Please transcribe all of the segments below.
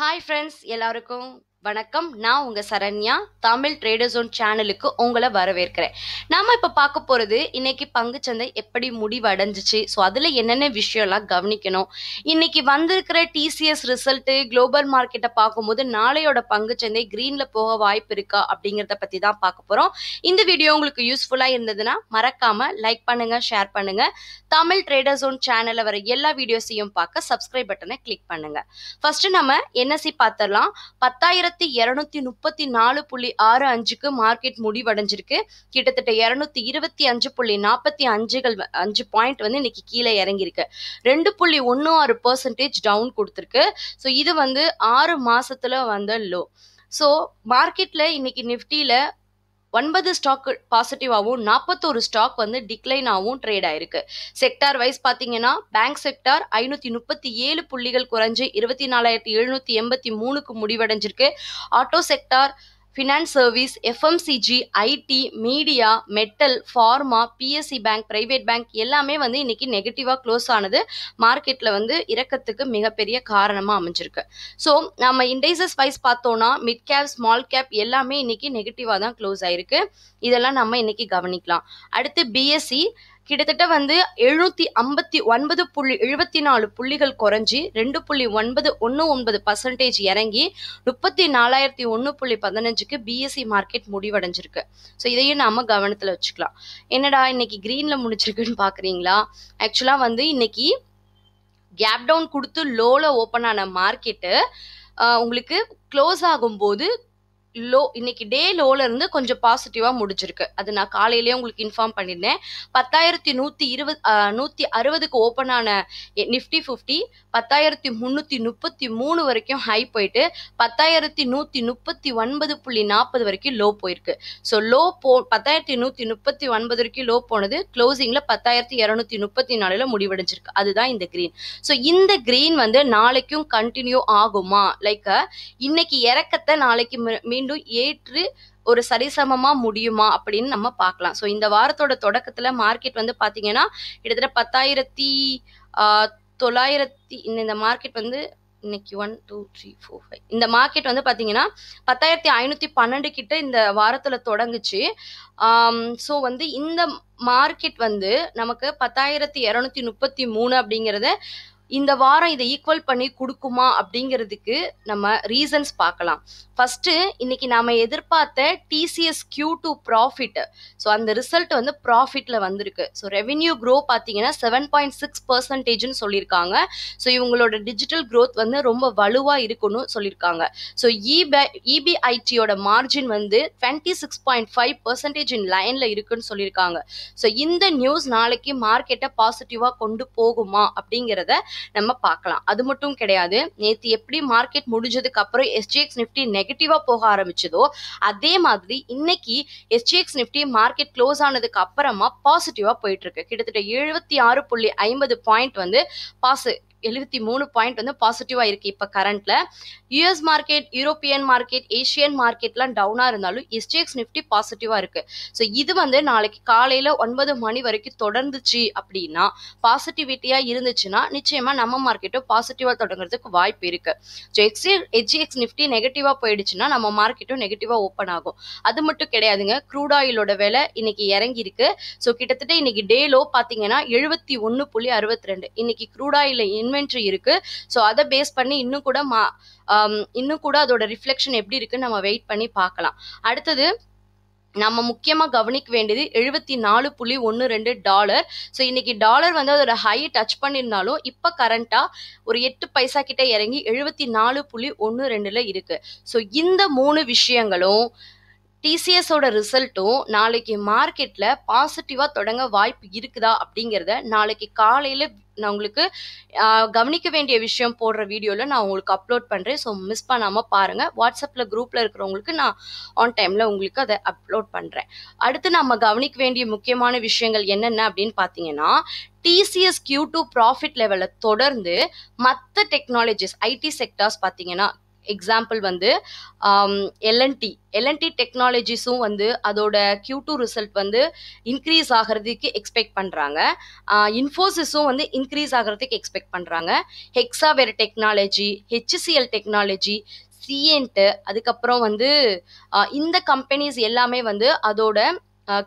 hi friends எல்லாருக்கும் வணக்கம் நான் உங்கள் சரண்யா தமிழ் ட்ரேடர்ஸோன் சேனலுக்கு உங்களை வரவேற்கிறேன் நாம் இப்போ பார்க்க போகிறது இன்றைக்கி பங்குச்சந்தை எப்படி முடிவடைஞ்சிச்சு ஸோ அதில் என்னென்ன விஷயம்லாம் கவனிக்கணும் இன்றைக்கி வந்திருக்கிற டிசிஎஸ் ரிசல்ட்டு குளோபல் மார்க்கெட்டை பார்க்கும்போது நாளையோட பங்குச்சந்தை க்ரீனில் போக வாய்ப்பு இருக்கா அப்படிங்கிறத பற்றி தான் பார்க்க போகிறோம் இந்த வீடியோ உங்களுக்கு யூஸ்ஃபுல்லாக இருந்ததுன்னா மறக்காமல் லைக் பண்ணுங்கள் ஷேர் பண்ணுங்கள் தமிழ் ட்ரேடர்ஸோன் ஒன் வர எல்லா வீடியோஸையும் பார்க்க சப்ஸ்கிரைப் பட்டனை கிளிக் பண்ணுங்கள் ஃபர்ஸ்ட் நம்ம என்எஸ்சி e பார்த்தலாம் பத்தாயிரம் ஆயிரத்தி இருநூத்தி முப்பத்தி நாலு புள்ளி ஆறு அஞ்சுக்கு மார்க்கெட் முடிவடைஞ்சிருக்கு கிட்டத்தட்ட இருநூத்தி இருபத்தி அஞ்சு புள்ளி நாற்பத்தி அஞ்சுகள் அஞ்சு பாயிண்ட் வந்து இன்னைக்கு கீழே இறங்கியிருக்கு ரெண்டு புள்ளி ஒன்று ஆறு பர்சன்டேஜ் டவுன் கொடுத்துருக்கு ஸோ இது வந்து ஆறு மாசத்துல வந்த லோ ஸோ மார்க்கெட்டில் இன்னைக்கு நிஃப்டியில் ஒன்பது ஸ்டாக் பாசிட்டிவாகவும் நாற்பத்தோரு ஸ்டாக் வந்து டிக்ளைனாகவும் ட்ரேட் ஆயிருக்கு செக்டார் வைஸ் பார்த்தீங்கன்னா பேங்க் செக்டார் ஐநூற்றி முப்பத்தி ஏழு புள்ளிகள் குறைஞ்சு இருபத்தி நாலாயிரத்தி எழுநூற்றி எண்பத்தி மூணுக்கு முடிவடைஞ்சிருக்கு auto sector finance service FMCG IT media metal pharma PSC bank private bank எல்லாமே வந்து இன்னைக்கு நெகட்டிவாக க்ளோஸ் ஆனது மார்க்கெட்டில் வந்து இறக்கத்துக்கு மிகப்பெரிய காரணமாக அமைஞ்சிருக்கு ஸோ நம்ம இண்டைசஸ் வைஸ் பார்த்தோம்னா மிட் கேப் ஸ்மால் கேப் எல்லாமே இன்னைக்கு நெகட்டிவாக தான் க்ளோஸ் ஆயிருக்கு இதெல்லாம் நம்ம இன்னைக்கு கவனிக்கலாம் அடுத்து பிஎஸ்சி கிட்டத்தட்ட வந்து எழுநூத்தி ஐம்பத்தி ஒன்பது புள்ளி எழுபத்தி நாலு புள்ளிகள் குறைஞ்சி ரெண்டு புள்ளி ஒன்பது ஒன்று ஒன்பது பர்சன்டேஜ் இறங்கி முப்பத்தி நாலாயிரத்தி ஒன்று புள்ளி பதினஞ்சுக்கு பிஎஸ்சி மார்க்கெட் e முடிவடைஞ்சிருக்கு ஸோ இதையும் நாம கவனத்தில் வச்சுக்கலாம் என்னடா இன்னைக்கு கிரீன்ல முடிச்சிருக்குன்னு பார்க்குறீங்களா ஆக்சுவலாக வந்து இன்னைக்கு கேப் டவுன் கொடுத்து லோவில் ஓப்பனான ஆன மார்க்கெட்டு உங்களுக்கு க்ளோஸ் ஆகும்போது லோ இன்னைக்கு டே லோல இருந்து கொஞ்சம் பாசிட்டிவா முடிஞ்சிருக்கு அது நான் காலையிலேயே உங்களுக்கு இன்ஃபார்ம் பண்ணியிருந்தேன் பத்தாயிரத்தி நூத்தி இருபது நூத்தி அறுபதுக்கு ஓபன் ஆன நிஃப்டி ஃபிஃப்டி பத்தாயிரத்தி முன்னூத்தி முப்பத்தி மூணு வரைக்கும் ஹை போயிட்டு பத்தாயிரத்தி நூத்தி முப்பத்தி ஒன்பது புள்ளி நாற்பது வரைக்கும் லோ போயிருக்கு ஸோ லோ போ பத்தாயிரத்தி நூத்தி முப்பத்தி ஒன்பது வரைக்கும் லோ போனது க்ளோசிங்ல பத்தாயிரத்தி இரநூத்தி முப்பத்தி நாலுல முடிவடைஞ்சிருக்கு அதுதான் இந்த கிரீன் ஸோ இந்த கிரீன் வந்து நாளைக்கும் கண்டினியூ ஆகுமா லைக் இன்னைக்கு இறக்கத்தை நாளைக்கு மீ மீண்டும் ஏற்று ஒரு சரிசமமா முடியுமா அப்படின்னு நம்ம பார்க்கலாம் ஸோ இந்த வாரத்தோட தொடக்கத்துல மார்க்கெட் வந்து பாத்தீங்கன்னா கிட்டத்தட்ட பத்தாயிரத்தி தொள்ளாயிரத்தி இந்த மார்க்கெட் வந்து இன்னைக்கு one two three four five இந்த மார்க்கெட் வந்து பார்த்தீங்கன்னா பத்தாயிரத்தி ஐநூற்றி பன்னெண்டு கிட்ட இந்த வாரத்தில் தொடங்குச்சு ஸோ வந்து இந்த மார்க்கெட் வந்து நமக்கு பத்தாயிரத்தி இரநூத்தி முப்பத்தி மூணு அப்படிங்கிறத இந்த வாரம் இதை ஈக்குவல் பண்ணி கொடுக்குமா அப்படிங்கிறதுக்கு நம்ம ரீசன்ஸ் பார்க்கலாம் ஃபஸ்ட்டு இன்னைக்கு நாம் எதிர்பார்த்த TCS Q two profit so அந்த ரிசல்ட் வந்து ப்ராஃபிட்டில் வந்திருக்கு ஸோ ரெவென்யூ க்ரோ பார்த்தீங்கன்னா செவன் பாயிண்ட் சிக்ஸ் பர்சன்டேஜ்னு சொல்லியிருக்காங்க ஸோ இவங்களோட டிஜிட்டல் க்ரோத் வந்து ரொம்ப வலுவாக இருக்கணும் சொல்லியிருக்காங்க ஸோ இபி இபிஐடியோட மார்ஜின் வந்து twenty six point five percentage in லைனில் இருக்குன்னு சொல்லியிருக்காங்க ஸோ இந்த நியூஸ் நாளைக்கு மார்க்கெட்டை பாசிட்டிவாக கொண்டு போகுமா அப்படிங்கிறத நம்ம பார்க்கலாம் அது மட்டும் கிடையாது நேற்று எப்படி மார்க்கெட் முடிஞ்சதுக்கு அப்புறம் எஸ்ஜிஎக்ஸ் நிப்டி நெகட்டிவா போக ஆரம்பிச்சதோ அதே மாதிரி இன்னைக்கு எஸ்ஜிஎக்ஸ் நிஃப்டி மார்க்கெட் க்ளோஸ் ஆனதுக்கு அப்புறமா பாசிட்டிவா போயிட்டு இருக்கு கிட்டத்தட்ட எழுபத்தி ஆறு புள்ளி ஐம்பது பாயிண்ட் வந்து பாசு எழுபத்தி மூணு பாயிண்ட் வந்து பாசிட்டிவா இருக்குது இப்போ கரண்ட்டில் யூஎஸ் மார்க்கெட் யூரோப்பியன் மார்க்கெட் ஏஷியன் மார்க்கெட்லாம் டவுனாக இருந்தாலும் எஸ்டிஎக்ஸ் நிப்டி பாசிட்டிவா இருக்குது ஸோ இது வந்து நாளைக்கு காலையில் ஒன்பது மணி வரைக்கும் தொடர்ந்துச்சு அப்படின்னா பாசிட்டிவிட்டியாக இருந்துச்சுன்னா நிச்சயமாக நம்ம மார்க்கெட்டும் பாசிட்டிவா தொடங்குறதுக்கு வாய்ப்பு இருக்குது ஸோ எக்ஸ்டி ஹெச்டிஎக்ஸ் நிஃப்டி நெகட்டிவாக போயிடுச்சுன்னா நம்ம மார்க்கெட்டும் நெகட்டிவா ஓப்பன் ஆகும் அது மட்டும் கிடையாதுங்க க்ரூட் ஆயிலோட விலை இன்னைக்கு இறங்கி இருக்கு ஸோ கிட்டத்தட்ட இன்னைக்கு டே லோ பார்த்தீங்கன்னா எழுபத்தி ஒன்று புள்ளி அறுபத்தி ரெண்டு இன்னைக்கு க்ரூட் ஆயில் இன்வென்ட்ரி இருக்கு ஸோ அதை பேஸ் பண்ணி இன்னும் கூட மா um, இன்னும் கூட அதோட ரிஃப்ளெக்ஷன் எப்படி இருக்குன்னு நம்ம வெயிட் பண்ணி பார்க்கலாம் அடுத்தது நம்ம முக்கியமாக கவனிக்க வேண்டியது எழுபத்தி நாலு புள்ளி ஒன்று ரெண்டு டாலர் ஸோ இன்னைக்கு டாலர் வந்து அதோட ஹை டச் பண்ணியிருந்தாலும் இப்போ கரண்ட்டாக ஒரு எட்டு பைசா கிட்ட இறங்கி எழுபத்தி நாலு புள்ளி ஒன்று ரெண்டில் இருக்கு ஸோ இந்த மூணு விஷயங்களும் டிசிஎஸோட ரிசல்ட்டும் நாளைக்கு மார்க்கெட்டில் பாசிட்டிவாக தொடங்க வாய்ப்பு இருக்குதா அப்படிங்கிறத நாளைக்கு காலையில் நான் உங்களுக்கு கவனிக்க வேண்டிய விஷயம் போடுற வீடியோவில் நான் உங்களுக்கு அப்லோட் பண்ணுறேன் ஸோ மிஸ் பண்ணாமல் பாருங்கள் வாட்ஸ்அப்பில் குரூப்பில் இருக்கிறவங்களுக்கு நான் ஆன் டைமில் உங்களுக்கு அதை அப்லோட் பண்ணுறேன் அடுத்து நம்ம கவனிக்க வேண்டிய முக்கியமான விஷயங்கள் என்னென்ன அப்படின்னு பார்த்தீங்கன்னா டிசிஎஸ் கியூ டூ ப்ராஃபிட் லெவலில் தொடர்ந்து மற்ற டெக்னாலஜிஸ் ஐடி செக்டார்ஸ் பார்த்தீங்கன்னா எக்ஸாம்பிள் வந்து எல்என்டி எல்என்டி டெக்னாலஜிஸும் வந்து அதோட கியூ டூ ரிசல்ட் வந்து இன்க்ரீஸ் ஆகிறதுக்கு எக்ஸ்பெக்ட் பண்ணுறாங்க இன்ஃபோசிஸும் வந்து இன்க்ரீஸ் ஆகிறதுக்கு எக்ஸ்பெக்ட் பண்ணுறாங்க ஹெக்ஸாவேர் டெக்னாலஜி ஹெச்சிசிஎல் டெக்னாலஜி சிஎன்ட்டு அதுக்கப்புறம் வந்து இந்த கம்பெனிஸ் எல்லாமே வந்து அதோட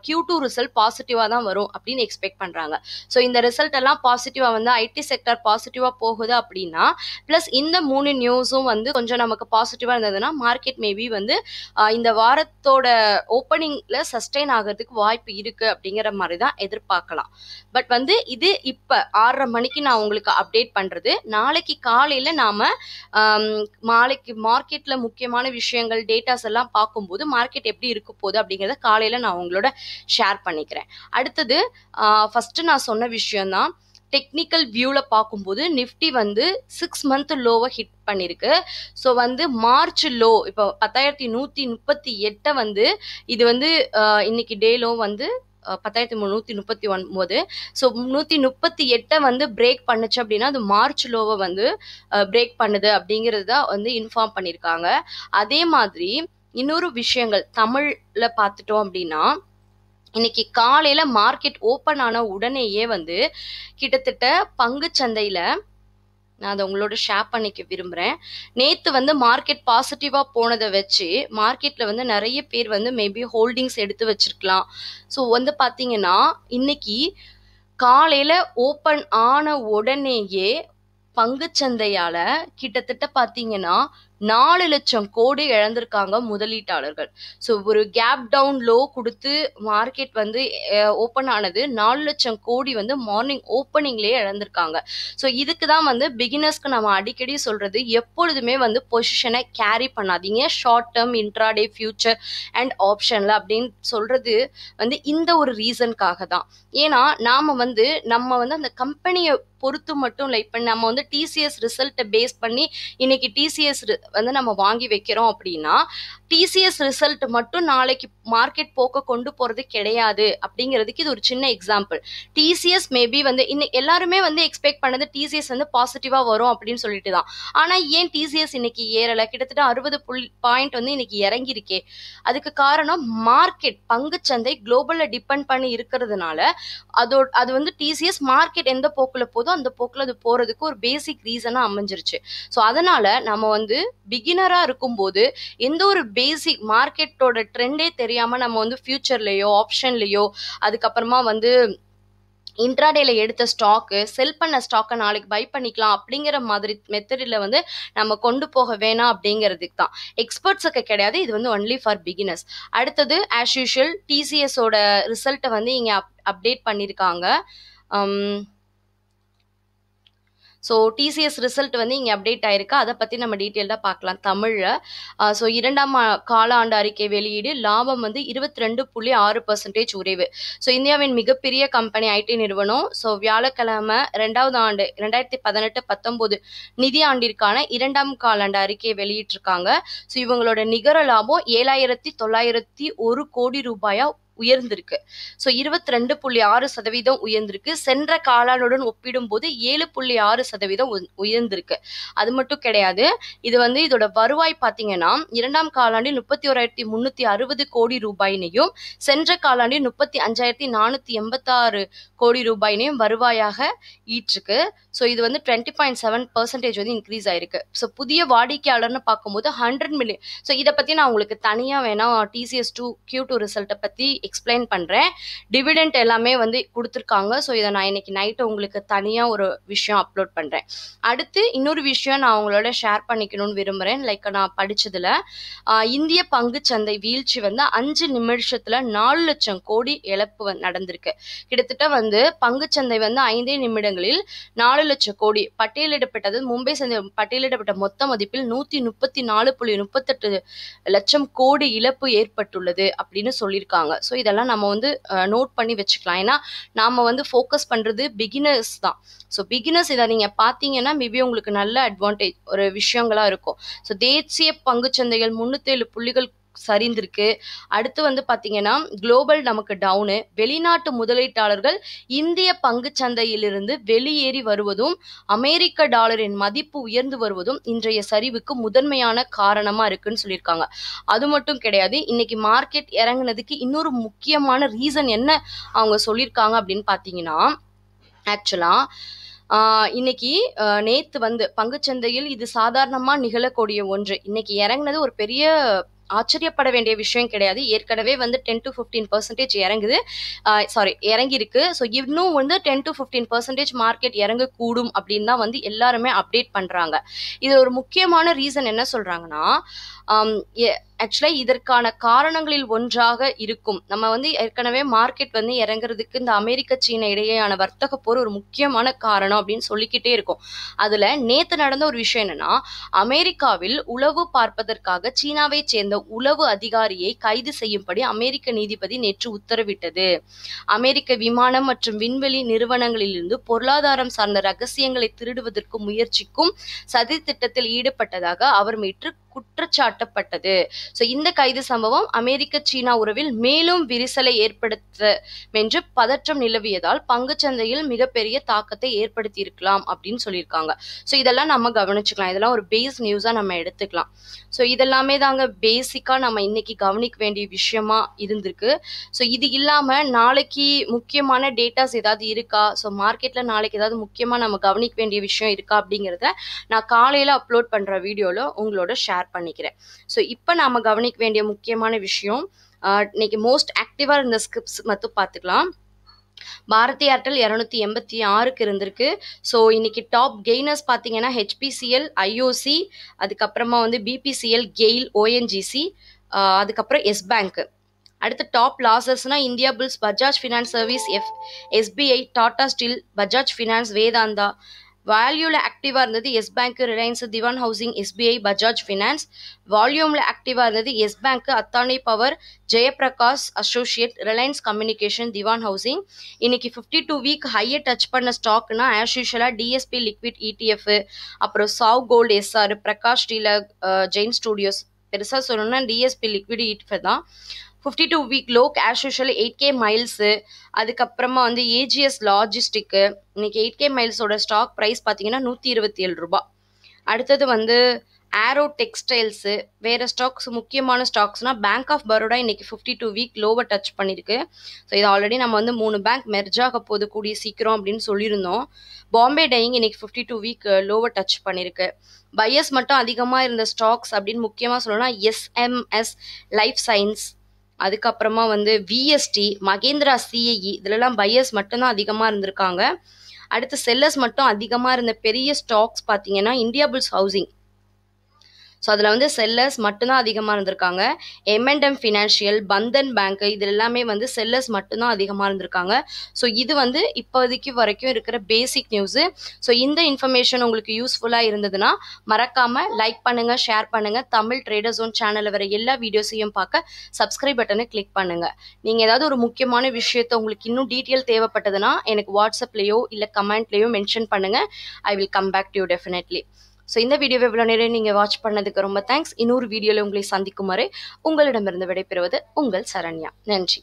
கியூ டூ ரிசல்ட் பாசிட்டிவாக தான் வரும் அப்படின்னு எக்ஸ்பெக்ட் பண்ணுறாங்க ஸோ இந்த ரிசல்ட் எல்லாம் பாசிட்டிவாக வந்து ஐடி செக்டர் பாசிட்டிவாக போகுது அப்படின்னா ப்ளஸ் இந்த மூணு நியூஸும் வந்து கொஞ்சம் நமக்கு பாசிட்டிவாக இருந்ததுன்னா மார்க்கெட் மேபி வந்து இந்த வாரத்தோட ஓப்பனிங்கில் சஸ்டெயின் ஆகிறதுக்கு வாய்ப்பு இருக்குது அப்படிங்கிற மாதிரி தான் எதிர்பார்க்கலாம் பட் வந்து இது இப்போ ஆறரை மணிக்கு நான் உங்களுக்கு அப்டேட் பண்ணுறது நாளைக்கு காலையில் நாம் மாலைக்கு மார்க்கெட்டில் முக்கியமான விஷயங்கள் டேட்டாஸ் எல்லாம் பார்க்கும்போது மார்க்கெட் எப்படி இருக்க போகுது அப்படிங்கிறத காலையில் நான் உங்களோட ஷேர் பண்ணிக்கிறேன் அடுத்தது ஃபஸ்ட்டு நான் சொன்ன விஷயம்தான் டெக்னிக்கல் வியூவில் பார்க்கும்போது நிஃப்டி வந்து சிக்ஸ் மந்த் லோவை ஹிட் பண்ணியிருக்கு ஸோ வந்து மார்ச் லோ இப்போ பத்தாயிரத்தி நூற்றி முப்பத்தி எட்டை வந்து இது வந்து இன்னைக்கு டே லோ வந்து பத்தாயிரத்தி முந்நூற்றி முப்பத்தி ஒன்பது ஸோ நூற்றி முப்பத்தி எட்டை வந்து பிரேக் பண்ணுச்சு அப்படின்னா அது மார்ச் லோவை வந்து பிரேக் பண்ணுது அப்படிங்கிறது தான் வந்து இன்ஃபார்ம் பண்ணியிருக்காங்க அதே மாதிரி இன்னொரு விஷயங்கள் தமிழில் பார்த்துட்டோம் அப்படின்னா இன்னைக்கு காலையில் மார்க்கெட் ஓப்பன் ஆன உடனேயே வந்து கிட்டத்தட்ட பங்கு சந்தையில் நான் அதை உங்களோட ஷேர் பண்ணிக்க விரும்புகிறேன் நேற்று வந்து மார்க்கெட் பாசிட்டிவாக போனதை வச்சு மார்க்கெட்டில் வந்து நிறைய பேர் வந்து மேபி ஹோல்டிங்ஸ் எடுத்து வச்சுருக்கலாம் ஸோ வந்து பார்த்தீங்கன்னா இன்னைக்கு காலையில் ஓப்பன் ஆன உடனேயே பங்குச்சந்தையால் கிட்டத்தட்ட பார்த்தீங்கன்னா நாலு லட்சம் கோடி இழந்திருக்காங்க முதலீட்டாளர்கள் ஸோ ஒரு கேப் டவுன் லோ கொடுத்து மார்க்கெட் வந்து ஓப்பன் ஆனது நாலு லட்சம் கோடி வந்து மார்னிங் ஓப்பனிங்லேயே இழந்திருக்காங்க ஸோ இதுக்கு தான் வந்து பிகினர்ஸ்க்கு நம்ம அடிக்கடி சொல்றது எப்பொழுதுமே வந்து பொசிஷனை கேரி பண்ணாதீங்க short term intraday future and ஆப்ஷனில் அப்படின்னு சொல்றது வந்து இந்த ஒரு ரீசனுக்காக தான் ஏன்னா நாம் வந்து நம்ம வந்து அந்த கம்பெனியை பொறுத்து மட்டும் லைக் பண்ணி நம்ம வந்து டிசிஎஸ் ரிசல்ட்டை பேஸ் பண்ணி இன்னைக்கு டிசிஎஸ் வந்து நம்ம வாங்கி வைக்கிறோம் அப்படின்னா டிசிஎஸ் ரிசல்ட் மட்டும் நாளைக்கு மார்க்கெட் போக்க கொண்டு போகிறது கிடையாது அப்படிங்கிறதுக்கு இது ஒரு சின்ன எக்ஸாம்பிள் டிசிஎஸ் மேபி வந்து இன்னைக்கு எல்லாருமே வந்து எக்ஸ்பெக்ட் பண்ணது டிசிஎஸ் வந்து பாசிட்டிவா வரும் அப்படின்னு சொல்லிட்டு தான் ஆனால் ஏன் டிசிஎஸ் இன்னைக்கு ஏறலை கிட்டத்தட்ட அறுபது புள்ளி பாயிண்ட் வந்து இன்னைக்கு இறங்கியிருக்கே அதுக்கு காரணம் மார்க்கெட் பங்குச்சந்தை குளோபலில் டிபெண்ட் பண்ணி இருக்கிறதுனால அதோ அது வந்து டிசிஎஸ் மார்க்கெட் எந்த போக்கில் போதோ அந்த போக்கில் அது போகிறதுக்கு ஒரு பேசிக் ரீசனாக அமைஞ்சிருச்சு ஸோ அதனால நம்ம வந்து பிகினராக இருக்கும்போது எந்த ஒரு பே பேசிக் மார்க்கெட்டோட ட்ரெண்டே தெரியாமல் நம்ம வந்து ஃப்யூச்சர்லேயோ ஆப்ஷன்லேயோ அதுக்கப்புறமா வந்து இன்ட்ராடேல எடுத்த ஸ்டாக்கு செல் பண்ண ஸ்டாக்கை நாளைக்கு பை பண்ணிக்கலாம் அப்படிங்கிற மாதிரி மெத்தடில் வந்து நம்ம கொண்டு போக வேணாம் அப்படிங்கிறதுக்கு தான் எக்ஸ்பர்ட்ஸுக்கு கிடையாது இது வந்து ஒன்லி ஃபார் பிகினர்ஸ் அடுத்தது ஆஸ் யூஷுவல் டிசிஎஸோட ரிசல்ட்டை வந்து இங்கே அப் அப்டேட் பண்ணியிருக்காங்க ஸோ டிசிஎஸ் ரிசல்ட் வந்து இங்கே அப்டேட் ஆயிருக்கு அதை பற்றி நம்ம டீட்டெயில்டாக பார்க்கலாம் தமிழில் ஸோ இரண்டாம் கால ஆண்டு அறிக்கை வெளியீடு லாபம் வந்து இருபத்தி ரெண்டு புள்ளி ஆறு பர்சன்டேஜ் உறைவு ஸோ இந்தியாவின் மிகப்பெரிய கம்பெனி ஐடி நிறுவனம் ஸோ வியாழக்கிழமை ரெண்டாவது ஆண்டு ரெண்டாயிரத்தி பதினெட்டு பத்தொம்போது நிதி ஆண்டிற்கான இரண்டாம் காலாண்டு அறிக்கையை வெளியிட்டிருக்காங்க ஸோ இவங்களோட நிகர லாபம் ஏழாயிரத்தி தொள்ளாயிரத்தி ஒரு கோடி ரூபாயாக உயர்ந்திருக்கு ஸோ இருபத்தி ரெண்டு புள்ளி ஆறு சதவீதம் உயர்ந்திருக்கு சென்ற காலாண்டுடன் ஒப்பிடும்போது ஏழு புள்ளி ஆறு சதவீதம் உயர்ந்திருக்கு அது மட்டும் கிடையாது இது வந்து இதோட வருவாய் பார்த்தீங்கன்னா இரண்டாம் காலாண்டில் முப்பத்தி ஓராயிரத்தி முன்னூத்தி அறுபது கோடி ரூபாயினையும் சென்ற காலாண்டில் முப்பத்தி அஞ்சாயிரத்தி நானூத்தி எண்பத்தாறு கோடி ரூபாயினையும் வருவாயாக ஈற்றுக்கு ஸோ இது வந்து டுவெண்ட்டி பாயிண்ட் செவன் பர்சன்டேஜ் வந்து இன்க்ரீஸ் ஆயிருக்கு ஸோ புதிய வாடிக்கையாளர்னு பார்க்கும்போது ஹண்ட்ரட் மில்லியன் ஸோ இதை பற்றி நான் உங்களுக்கு தனியாக வேணா டிசிஎஸ் டூ கியூ டூ ரிசல்ட்டை பற்றி எக்ஸ்பிளைன் பண்ணுறேன் டிவிடெண்ட் எல்லாமே வந்து கொடுத்துருக்காங்க ஸோ இதை நான் இன்னைக்கு நைட்டு உங்களுக்கு தனியாக ஒரு விஷயம் அப்லோட் பண்ணுறேன் அடுத்து இன்னொரு விஷயம் நான் உங்களோட ஷேர் பண்ணிக்கணும்னு விரும்புகிறேன் லைக் நான் படித்ததில் இந்திய சந்தை வீழ்ச்சி வந்து அஞ்சு நிமிஷத்தில் நாலு லட்சம் கோடி இழப்பு நடந்திருக்கு கிட்டத்தட்ட வந்து பங்குச்சந்தை வந்து ஐந்தே நிமிடங்களில் நாலு லட்சம் கோடி பட்டியலிடப்பட்டது மும்பை சந்தை பட்டியலிடப்பட்ட மொத்த மதிப்பில் நூற்றி முப்பத்தி நாலு புள்ளி முப்பத்தெட்டு லட்சம் கோடி இழப்பு ஏற்பட்டுள்ளது அப்படின்னு சொல்லியிருக்காங்க ஸோ ஸோ இதெல்லாம் நம்ம வந்து நோட் பண்ணி வச்சுக்கலாம் ஏன்னா நாம் வந்து ஃபோக்கஸ் பண்ணுறது பிகினர்ஸ் தான் ஸோ பிகினர்ஸ் இதை நீங்கள் பார்த்தீங்கன்னா மேபி உங்களுக்கு நல்ல அட்வான்டேஜ் ஒரு விஷயங்களாக இருக்கும் ஸோ தேசிய பங்குச்சந்தைகள் ஏழு புள்ளிகள் சரிந்திருக்கு அடுத்து வந்து பார்த்திங்கன்னா குளோபல் நமக்கு டவுனு வெளிநாட்டு முதலீட்டாளர்கள் இந்திய பங்கு சந்தையிலிருந்து வெளியேறி வருவதும் அமெரிக்க டாலரின் மதிப்பு உயர்ந்து வருவதும் இன்றைய சரிவுக்கு முதன்மையான காரணமாக இருக்குன்னு சொல்லியிருக்காங்க அது மட்டும் கிடையாது இன்னைக்கு மார்க்கெட் இறங்கினதுக்கு இன்னொரு முக்கியமான ரீசன் என்ன அவங்க சொல்லியிருக்காங்க அப்படின்னு பார்த்தீங்கன்னா ஆக்சுவலாக இன்னைக்கு நேத்து வந்து பங்குச்சந்தையில் இது சாதாரணமாக நிகழக்கூடிய ஒன்று இன்னைக்கு இறங்கினது ஒரு பெரிய ஆச்சரியப்பட வேண்டிய விஷயம் கிடையாது ஏற்கனவே வந்து டென் டு ஃபிஃப்டீன் பர்சன்டேஜ் இறங்குது சாரி இறங்கியிருக்கு ஸோ இன்னும் வந்து ten to fifteen percentage market இறங்கக்கூடும் அப்படின்னு தான் வந்து எல்லாருமே அப்டேட் பண்ணுறாங்க இது ஒரு முக்கியமான ரீசன் என்ன சொல்கிறாங்கன்னா ஆக்சுவலாக இதற்கான காரணங்களில் ஒன்றாக இருக்கும் நம்ம வந்து ஏற்கனவே மார்க்கெட் வந்து இறங்குறதுக்கு இந்த அமெரிக்க சீன இடையேயான வர்த்தக போர் ஒரு முக்கியமான காரணம் அப்படின்னு சொல்லிக்கிட்டே இருக்கும் அதில் நேற்று நடந்த ஒரு விஷயம் என்னன்னா அமெரிக்காவில் உளவு பார்ப்பதற்காக சீனாவை சேர்ந்த உளவு அதிகாரியை கைது செய்யும்படி அமெரிக்க நீதிபதி நேற்று உத்தரவிட்டது அமெரிக்க விமானம் மற்றும் விண்வெளி நிறுவனங்களிலிருந்து பொருளாதாரம் சார்ந்த ரகசியங்களை திருடுவதற்கு முயற்சிக்கும் சதி திட்டத்தில் ஈடுபட்டதாக அவர் மீட்டு குற்றச்சாட்டப்பட்டது ஸோ இந்த கைது சம்பவம் அமெரிக்க சீனா உறவில் மேலும் விரிசலை ஏற்படுத்த என்று பதற்றம் நிலவியதால் சந்தையில் மிகப்பெரிய தாக்கத்தை ஏற்படுத்தி இருக்கலாம் அப்படின்னு சொல்லியிருக்காங்க ஸோ இதெல்லாம் நம்ம கவனிச்சுக்கலாம் இதெல்லாம் ஒரு பேஸ் நியூஸாக நம்ம எடுத்துக்கலாம் ஸோ இதெல்லாமே தாங்க பேசிக்காக நம்ம இன்னைக்கு கவனிக்க வேண்டிய விஷயமா இருந்திருக்கு ஸோ இது இல்லாமல் நாளைக்கு முக்கியமான டேட்டாஸ் ஏதாவது இருக்கா ஸோ மார்க்கெட்டில் நாளைக்கு ஏதாவது முக்கியமாக நம்ம கவனிக்க வேண்டிய விஷயம் இருக்கா அப்படிங்கிறத நான் காலையில் அப்லோட் பண்ணுற வீடியோவில் உங்களோட ஷேர் ஷேர் பண்ணிக்கிறேன் ஸோ இப்போ நாம் கவனிக்க வேண்டிய முக்கியமான விஷயம் இன்னைக்கு மோஸ்ட் ஆக்டிவாக இருந்த ஸ்கிரிப்ட்ஸ் மட்டும் பார்த்துக்கலாம் பாரதி ஏர்டெல் இரநூத்தி எண்பத்தி ஆறுக்கு இருந்திருக்கு ஸோ இன்னைக்கு டாப் கெய்னர்ஸ் பார்த்தீங்கன்னா ஹெச்பிசிஎல் ஐஓசி அதுக்கப்புறமா வந்து பிபிசிஎல் கெயில் ஓஎன்ஜிசி அதுக்கப்புறம் எஸ் பேங்க்கு அடுத்து டாப் லாசஸ்னா India bulls Bajaj finance service F SBI Tata steel Bajaj finance Vedanta వాల్యూల ஆக்டிவாக இருந்தது yes bank Reliance Dewan housing SBI Bajaj finance வால்யூமில் ஆக்டிவாக இருந்தது yes bank Adani power Jaiprakash associate Reliance communication Dewan housing இன்னைக்கு ஃபிஃப்டி டூ வீக் ஹையை டச் பண்ண ஸ்டாக்னா ஆஸ் யூஷுவலாக டிஎஸ்பி லிக்விட் இடிஎஃப் அப்புறம் Zhao gold SR Prakash dealer Jain studios பெருசாக சொல்லணும்னா டிஎஸ்பி லிக்விட் இடிஎஃப் தான் ஃபிஃப்டி டூ வீக் லோக் as usual eight K miles அதுக்கப்புறமா வந்து ஏஜிஎஸ் லாஜிஸ்டிக்கு இன்னைக்கு எயிட் கே மைல்ஸோட ஸ்டாக் ப்ரைஸ் பார்த்தீங்கன்னா நூற்றி இருபத்தி ஏழு ரூபா அடுத்தது வந்து ஆரோ டெக்ஸ்டைல்ஸு வேறு ஸ்டாக்ஸ் முக்கியமான ஸ்டாக்ஸ்னால் பேங்க் ஆஃப் பரோடா இன்றைக்கி ஃபிஃப்டி டூ வீக் லோவை டச் பண்ணியிருக்கு ஸோ இது ஆல்ரெடி நம்ம வந்து மூணு பேங்க் மெர்ஜாக போது கூடிய சீக்கிரம் அப்படின்னு சொல்லியிருந்தோம் பாம்பே டையிங் இன்றைக்கி ஃபிஃப்டி டூ வீக் லோவை டச் பண்ணியிருக்கு பையஸ் மட்டும் அதிகமாக இருந்த ஸ்டாக்ஸ் அப்படின்னு முக்கியமாக சொல்லணும்னா எஸ்எம்எஸ் லைஃப் சயின்ஸ் அதுக்கப்புறமா வந்து விஎஸ்டி மகேந்திரா சிஐஇ e, இதுலலாம் பையர்ஸ் மட்டும்தான் அதிகமாக இருந்திருக்காங்க அடுத்து செல்லர்ஸ் மட்டும் அதிகமாக இருந்த பெரிய ஸ்டாக்ஸ் பார்த்தீங்கன்னா இந்தியாபுல்ஸ் ஹவுசிங் ஸோ அதில் வந்து செல்லர்ஸ் மட்டும்தான் அதிகமாக இருந்திருக்காங்க எம்என்டம் ஃபினான்ஷியல் பந்தன் பேங்க் இது எல்லாமே வந்து செல்லர்ஸ் மட்டும்தான் அதிகமாக இருந்திருக்காங்க ஸோ இது வந்து இப்போதைக்கு வரைக்கும் இருக்கிற பேசிக் நியூஸு ஸோ இந்த இன்ஃபர்மேஷன் உங்களுக்கு யூஸ்ஃபுல்லாக இருந்ததுன்னா மறக்காமல் லைக் பண்ணுங்கள் ஷேர் பண்ணுங்கள் தமிழ் ட்ரேடர் ஜோன் சேனலில் வர எல்லா வீடியோஸையும் பார்க்க சப்ஸ்கிரைப் பட்டனை கிளிக் பண்ணுங்கள் நீங்கள் ஏதாவது ஒரு முக்கியமான விஷயத்தை உங்களுக்கு இன்னும் டீட்டெயில் தேவைப்பட்டதுன்னா எனக்கு வாட்ஸ்அப்லேயோ இல்லை கமெண்ட்லேயோ மென்ஷன் பண்ணுங்கள் I will come back to you definitely so இந்த வீடியோவை இவ்வளோ நேரம் நீங்கள் வாட்ச் பண்ணதுக்கு ரொம்ப தேங்க்ஸ் இன்னொரு வீடியோவில் உங்களை சந்திக்கும் வரை உங்களிடமிருந்து விடைபெறுவது உங்கள் சரண்யா நன்றி